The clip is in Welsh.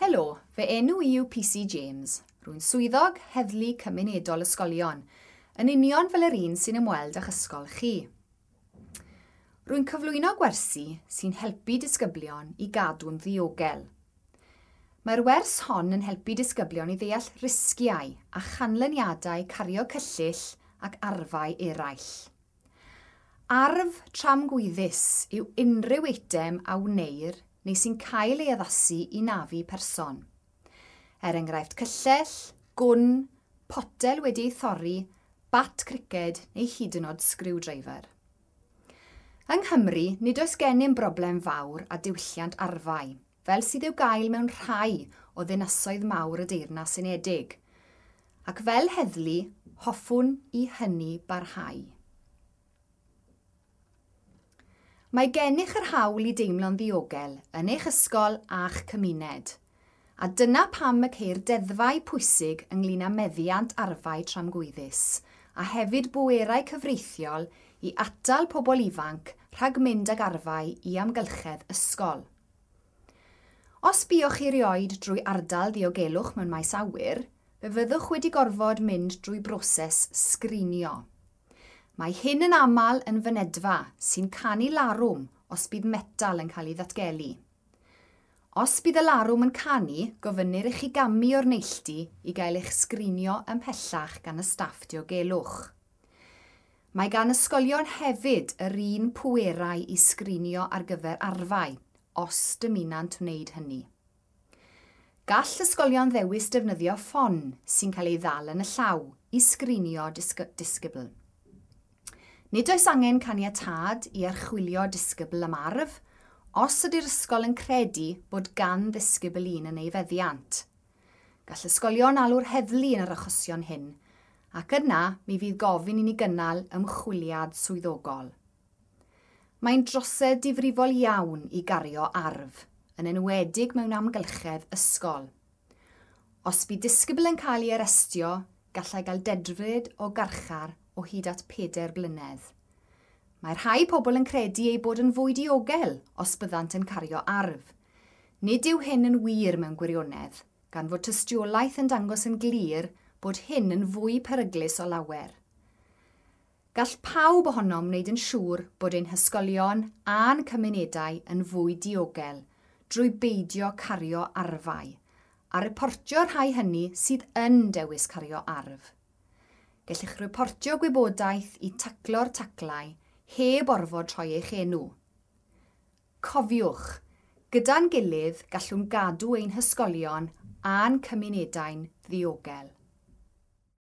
Helo, fe enw i yw PC James, rwy'n swyddog heddlu cymunedol ysgolion, yn union fel yr un sy'n ymweld â'ch ysgol chi. Rwy'n cyflwyno gwersi sy'n helpu disgyblion i gadw'n ddiogel. Mae'r wers hon yn helpu disgyblion i ddeall risgiau a chanlyniadau cario cyllill ac arfau eraill. Arf tramgwyddus yw unrhyw eitem a wneir neu sy'n cael ei addasu i nafu person. Er enghraifft cyllell, gwn, potel wedi ei thorri, bat criced neu hyd yn oed screwdriver. Yng Nghymru, nid oes gennym broblem fawr a diwylliant arfau, fel sydd i'w gael mewn rhai o ddinasoedd mawr y deyrnas unedig, ac fel heddlu, hoffwn i hynny barhau. Mae gennych yr hawl i deimlo'n ddiogel yn eich ysgol a'ch cymuned. A dyna pam y ceir deddfau pwysig ynglyn â meddiant arfau tramgwyddus a hefyd bwerau cyfreithiol i atal pobl ifanc rhag mynd ag arfau i amgylchedd ysgol. Os biwch chi rioed drwy ardal ddiogelwch mewn maes awyr, fe fyddwch wedi gorfod mynd drwy broses sgrinio. Mae hyn yn aml yn fynedfa sy'n canu larwm os bydd metal yn cael ei ddatgelu. Os bydd y larwm yn canu, gofynnir i chi gamu o'r neilltu i gael eich sgrinio ymhellach gan y staff diogelwch. Mae gan ysgolion hefyd yr un pwerau i sgrinio ar gyfer arfau, os dymunant wneud hynny. Gall ysgolion ddewis defnyddio ffon sy'n cael ei ddal yn y llaw i sgrinio disg disgybl. Nid oes angen caniatad i archwilio disgybl am arf, os ydy'r ysgol yn credu bod gan ddisgybl un yn ei feddiant. Gall ysgolion alw'r heddlu yn yr achosion hyn, ac yna mi fydd gofyn i ni gynnal ymchwiliad swyddogol. Mae'n drosedd difrifol iawn i gario arf, yn enwedig mewn amgylchedd ysgol. Os bydd disgybl yn cael ei arestio, gallai gael dedryd o garchar o hyd at peder blynedd. Mae rhai pobl yn credu ei bod yn fwy diogel os byddant yn cario arf. Nid yw hyn yn wir mewn gwirionedd, gan fod tystiolaeth yn dangos yn glir bod hyn yn fwy peryglus o lawer. Gall pawb ohonom wneud yn siŵr bod ein hysgolion a'n cymunedau yn fwy diogel drwy beidio cario arfau a reportio'r rhai hynny sydd yn dewis cario arf. Gellwch reportio gwybodaeth i taclo'r taclau heb orfod troi eich enw. Cofiwch, gyda'n gilydd gallwn gadw ein hysgolion a'n cymunedau'n ddiogel.